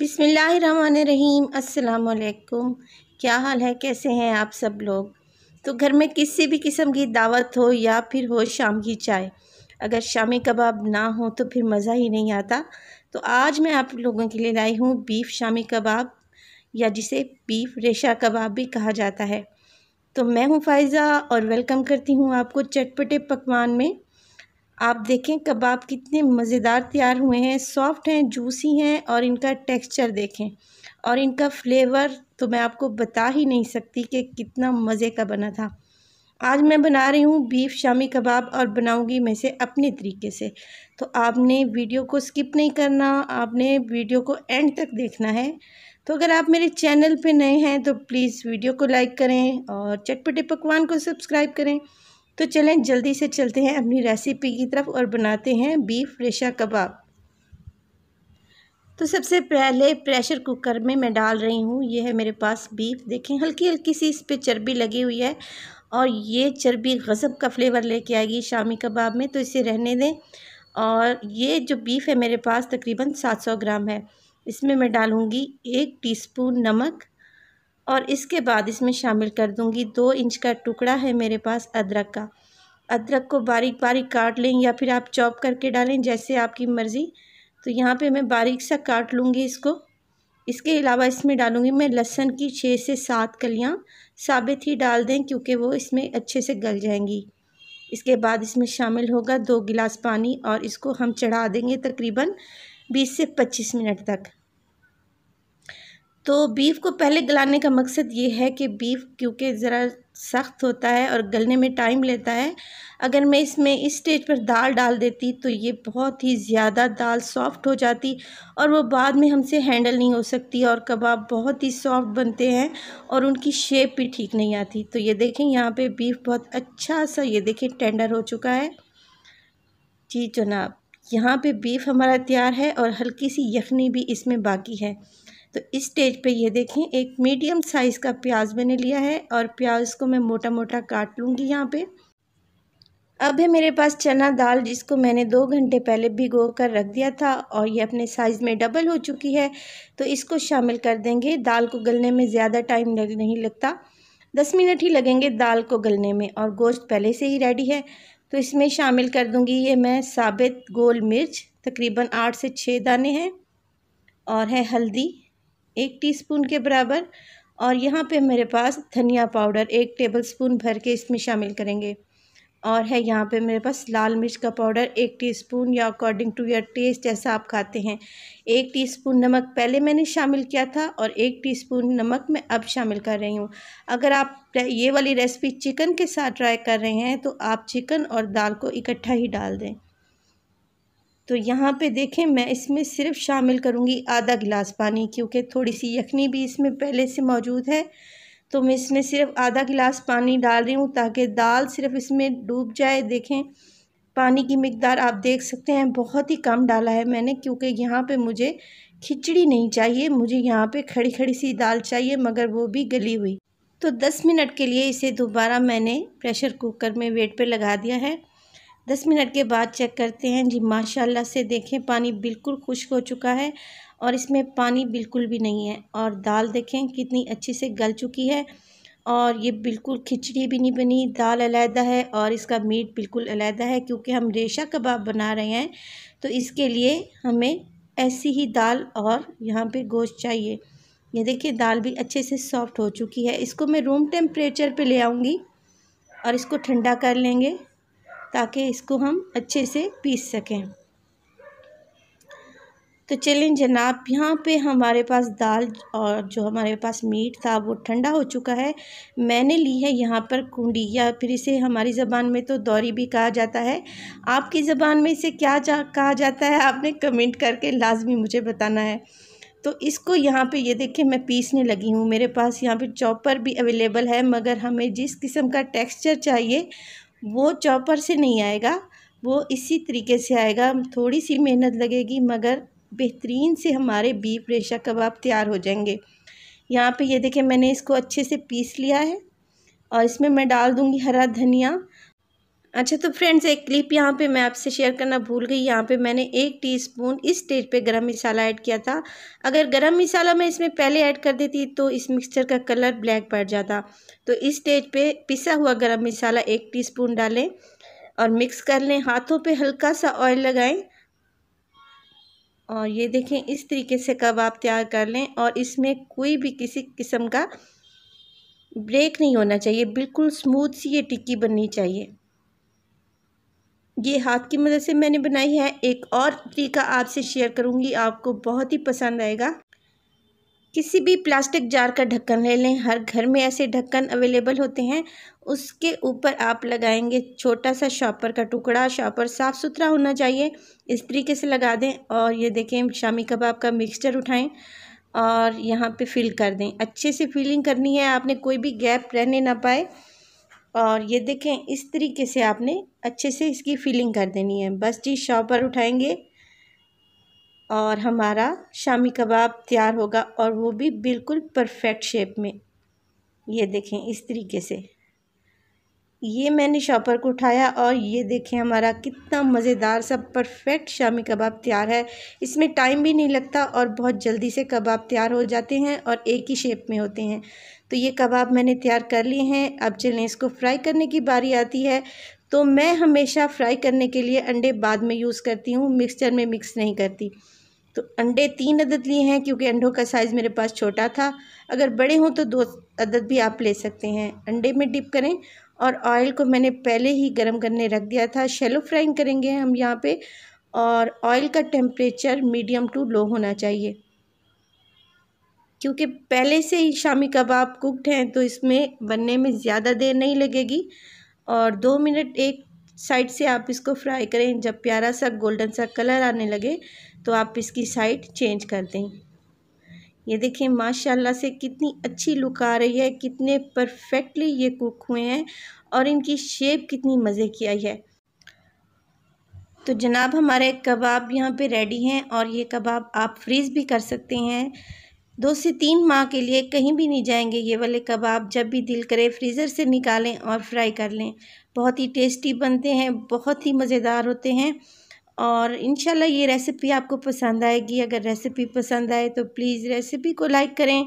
बिसमीम अल्लाम क्या हाल है कैसे हैं आप सब लोग तो घर में किसी भी किस्म की दावत हो या फिर हो शाम की चाय अगर शामी कबाब ना हो तो फिर मज़ा ही नहीं आता तो आज मैं आप लोगों के लिए लाई हूँ बीफ शामी कबाब या जिसे बीफ रेशा कबाब भी कहा जाता है तो मैं हूँ फ़ायज़ा और वेलकम करती हूँ आपको चटपटे पकवान में आप देखें कबाब कितने मज़ेदार तैयार हुए हैं सॉफ्ट हैं जूसी हैं और इनका टेक्सचर देखें और इनका फ्लेवर तो मैं आपको बता ही नहीं सकती कि कितना मज़े का बना था आज मैं बना रही हूँ बीफ शामी कबाब और बनाऊँगी मैं से अपने तरीके से तो आपने वीडियो को स्किप नहीं करना आपने वीडियो को एंड तक देखना है तो अगर आप मेरे चैनल पे नए हैं तो प्लीज़ वीडियो को लाइक करें और चटपटे पकवान को सब्सक्राइब करें तो चलें जल्दी से चलते हैं अपनी रेसिपी की तरफ और बनाते हैं बीफ रेशा कबाब तो सबसे पहले प्रेशर कुकर में मैं डाल रही हूँ ये है मेरे पास बीफ देखें हल्की हल्की सी इस पर चर्बी लगी हुई है और ये चर्बी गज़ब का फ्लेवर लेके आएगी शामी कबाब में तो इसे रहने दें और ये जो बीफ है मेरे पास तकरीबन 700 ग्राम है इसमें मैं डालूँगी एक टीस्पून नमक और इसके बाद इसमें शामिल कर दूंगी दो इंच का टुकड़ा है मेरे पास अदरक का अदरक को बारीक बारीक काट लें या फिर आप चॉप करके डालें जैसे आपकी मर्ज़ी तो यहाँ पे मैं बारीक सा काट लूँगी इसको इसके अलावा इसमें डालूँगी मैं लहसन की छः से सात कलियाँ साबित ही डाल दें क्योंकि वो इसमें अच्छे से गल जाएंगी इसके बाद इसमें शामिल होगा दो गिलास पानी और इसको हम चढ़ा देंगे तकरीबन बीस से पच्चीस मिनट तक तो बीफ़ को पहले गलाने का मकसद ये है कि बीफ़ क्योंकि ज़रा सख्त होता है और गलने में टाइम लेता है अगर मैं इसमें इस स्टेज पर दाल डाल देती तो ये बहुत ही ज़्यादा दाल सॉफ़्ट हो जाती और वो बाद में हमसे हैंडल नहीं हो सकती और कबाब बहुत ही सॉफ़्ट बनते हैं और उनकी शेप भी ठीक नहीं आती तो ये देखें यहाँ पे बीफ़ बहुत अच्छा सा ये देखें टेंडर हो चुका है जी जनाब यहाँ पर बीफ़ हमारा तैयार है और हल्की सी यखनी भी इसमें बाकी है तो इस स्टेज पे ये देखें एक मीडियम साइज़ का प्याज मैंने लिया है और प्याज को मैं मोटा मोटा काट लूँगी यहाँ पे अब है मेरे पास चना दाल जिसको मैंने दो घंटे पहले भिगो कर रख दिया था और ये अपने साइज़ में डबल हो चुकी है तो इसको शामिल कर देंगे दाल को गलने में ज़्यादा टाइम लग नहीं लगता दस मिनट ही लगेंगे दाल को गलने में और गोश्त पहले से ही रेडी है तो इसमें शामिल कर दूंगी ये मैं साबित गोल मिर्च तकरीबन आठ से छः दाने हैं और है हल्दी एक टीस्पून के बराबर और यहाँ पे मेरे पास धनिया पाउडर एक टेबलस्पून भर के इसमें शामिल करेंगे और है यहाँ पे मेरे पास लाल मिर्च का पाउडर एक टीस्पून या अकॉर्डिंग टू योर टेस्ट जैसा आप खाते हैं एक टीस्पून नमक पहले मैंने शामिल किया था और एक टीस्पून नमक मैं अब शामिल कर रही हूँ अगर आप ये वाली रेसिपी चिकन के साथ ट्राई कर रहे हैं तो आप चिकन और दाल को इकट्ठा ही डाल दें तो यहाँ पे देखें मैं इसमें सिर्फ शामिल करूँगी आधा गिलास पानी क्योंकि थोड़ी सी यखनी भी इसमें पहले से मौजूद है तो मैं इसमें सिर्फ आधा गिलास पानी डाल रही हूँ ताकि दाल सिर्फ इसमें डूब जाए देखें पानी की मकदार आप देख सकते हैं बहुत ही कम डाला है मैंने क्योंकि यहाँ पे मुझे खिचड़ी नहीं चाहिए मुझे यहाँ पे खड़ी खड़ी सी दाल चाहिए मगर वो भी गली हुई तो 10 मिनट के लिए इसे दोबारा मैंने प्रेशर कुकर में वेट पे लगा दिया है दस मिनट के बाद चेक करते हैं जी माशाल्लाह से देखें पानी बिल्कुल खुश्क हो चुका है और इसमें पानी बिल्कुल भी नहीं है और दाल देखें कितनी अच्छी से गल चुकी है और ये बिल्कुल खिचड़ी भी नहीं बनी दाल अलहदा है और इसका मीट बिल्कुल अलहदा है क्योंकि हम रेशा कबाब बना रहे हैं तो इसके लिए हमें ऐसी ही दाल और यहाँ पे गोश्त चाहिए ये देखिए दाल भी अच्छे से सॉफ्ट हो चुकी है इसको मैं रूम टेम्परेचर पे ले आऊँगी और इसको ठंडा कर लेंगे ताकि इसको हम अच्छे से पीस सकें तो चलें जनाब यहाँ पे हमारे पास दाल और जो हमारे पास मीट था वो ठंडा हो चुका है मैंने ली है यहाँ पर कुंडी या फिर इसे हमारी ज़बान में तो दौरी भी कहा जाता है आपकी ज़बान में इसे क्या जा, कहा जाता है आपने कमेंट करके लाजमी मुझे बताना है तो इसको यहाँ पे ये यह देखें मैं पीसने लगी हूँ मेरे पास यहाँ पे चॉपर भी अवेलेबल है मगर हमें जिस किस्म का टेक्सचर चाहिए वो चॉपर से नहीं आएगा वो इसी तरीके से आएगा थोड़ी सी मेहनत लगेगी मगर बेहतरीन से हमारे बीफ रेशा कबाब तैयार हो जाएंगे यहाँ पे ये देखें मैंने इसको अच्छे से पीस लिया है और इसमें मैं डाल दूँगी हरा धनिया अच्छा तो फ्रेंड्स एक क्लिप यहाँ पे मैं आपसे शेयर करना भूल गई यहाँ पे मैंने एक टीस्पून इस स्टेज पे गरम मसाला ऐड किया था अगर गरम मसाला मैं इसमें पहले ऐड कर देती तो इस मिक्सचर का कलर ब्लैक पड़ जाता तो इस स्टेज पे पिसा हुआ गरम मसाला एक टीस्पून डालें और मिक्स कर लें हाथों पे हल्का सा ऑयल लगाएँ और ये देखें इस तरीके से कबाब तैयार कर लें और इसमें कोई भी किसी किस्म का ब्रेक नहीं होना चाहिए बिल्कुल स्मूथ सी ये टिक्की बननी चाहिए ये हाथ की मदद से मैंने बनाई है एक और तरीका आपसे शेयर करूँगी आपको बहुत ही पसंद आएगा किसी भी प्लास्टिक जार का ढक्कन ले लें हर घर में ऐसे ढक्कन अवेलेबल होते हैं उसके ऊपर आप लगाएंगे छोटा सा शॉपर का टुकड़ा शॉपर साफ़ सुथरा होना चाहिए इस तरीके से लगा दें और ये देखें शामी कबाब का मिक्सचर उठाएं और यहाँ पे फिल कर दें अच्छे से फिलिंग करनी है आपने कोई भी गैप रहने ना पाए और ये देखें इस तरीके से आपने अच्छे से इसकी फिलिंग कर देनी है बस जी शॉप पर उठाएंगे और हमारा शामी कबाब तैयार होगा और वो भी बिल्कुल परफेक्ट शेप में ये देखें इस तरीके से ये मैंने शॉपर को उठाया और ये देखें हमारा कितना मज़ेदार सा परफेक्ट शामी कबाब तैयार है इसमें टाइम भी नहीं लगता और बहुत जल्दी से कबाब तैयार हो जाते हैं और एक ही शेप में होते हैं तो ये कबाब मैंने तैयार कर लिए हैं अब चलें इसको फ्राई करने की बारी आती है तो मैं हमेशा फ्राई करने के लिए अंडे बाद में यूज़ करती हूँ मिक्सचर में मिक्स नहीं करती तो अंडे तीन अदद लिए हैं क्योंकि अंडों का साइज़ मेरे पास छोटा था अगर बड़े हों तो दो अदद भी आप ले सकते हैं अंडे में डिप करें और ऑयल को मैंने पहले ही गर्म करने रख दिया था शेलो फ्राइंग करेंगे हम यहाँ पे और ऑयल का टेम्परेचर मीडियम टू लो होना चाहिए क्योंकि पहले से ही शामी कबाब कुकड हैं तो इसमें बनने में ज़्यादा देर नहीं लगेगी और दो मिनट एक साइड से आप इसको फ्राई करें जब प्यारा सा गोल्डन सा कलर आने लगे तो आप इसकी साइड चेंज कर दें ये देखिए माशाल्लाह से कितनी अच्छी लुक आ रही है कितने परफेक्टली ये कुक हुए हैं और इनकी शेप कितनी मज़े की आई है तो जनाब हमारे कबाब यहाँ पे रेडी हैं और ये कबाब आप फ्रीज़ भी कर सकते हैं दो से तीन माह के लिए कहीं भी नहीं जाएंगे ये वाले कबाब जब भी दिल करे फ्रीज़र से निकालें और फ्राई कर लें बहुत ही टेस्टी बनते हैं बहुत ही मज़ेदार होते हैं और इनशाला ये रेसिपी आपको पसंद आएगी अगर रेसिपी पसंद आए तो प्लीज़ रेसिपी को लाइक करें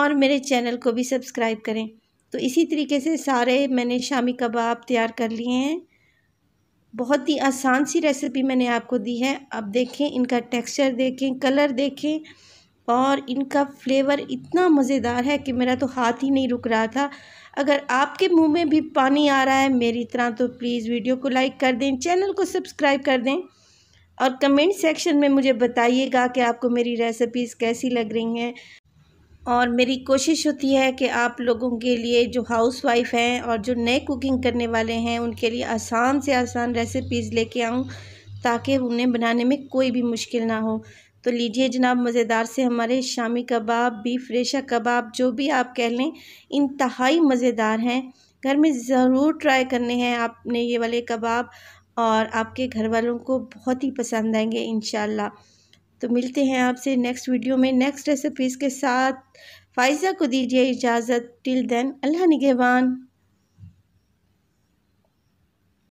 और मेरे चैनल को भी सब्सक्राइब करें तो इसी तरीके से सारे मैंने शामी कबाब तैयार कर लिए हैं बहुत ही आसान सी रेसिपी मैंने आपको दी है अब देखें इनका टेक्सचर देखें कलर देखें और इनका फ्लेवर इतना मज़ेदार है कि मेरा तो हाथ ही नहीं रुक रहा था अगर आपके मुंह में भी पानी आ रहा है मेरी तरह तो प्लीज़ वीडियो को लाइक कर दें चैनल को सब्सक्राइब कर दें और कमेंट सेक्शन में मुझे बताइएगा कि आपको मेरी रेसिपीज़ कैसी लग रही हैं और मेरी कोशिश होती है कि आप लोगों के लिए जो हाउस वाइफ हैं और जो नए कुकिंग करने वाले हैं उनके लिए आसान से आसान रेसिपीज़ लेके आऊँ ताकि उन्हें बनाने में कोई भी मुश्किल ना हो तो लीजिए जनाब मज़ेदार से हमारे शामी कबाब बीफ रेशा कबाब जो भी आप कह लें इंतहाई मज़ेदार हैं घर में ज़रूर ट्राई करने हैं आपने ये वाले कबाब और आपके घर वालों को बहुत ही पसंद आएंगे इन तो मिलते हैं आपसे नेक्स्ट वीडियो में नेक्स्ट रेसिपीज़ के साथ फाइज़ा को दीजिए इजाज़त टिल देन अल्लाह निगहबान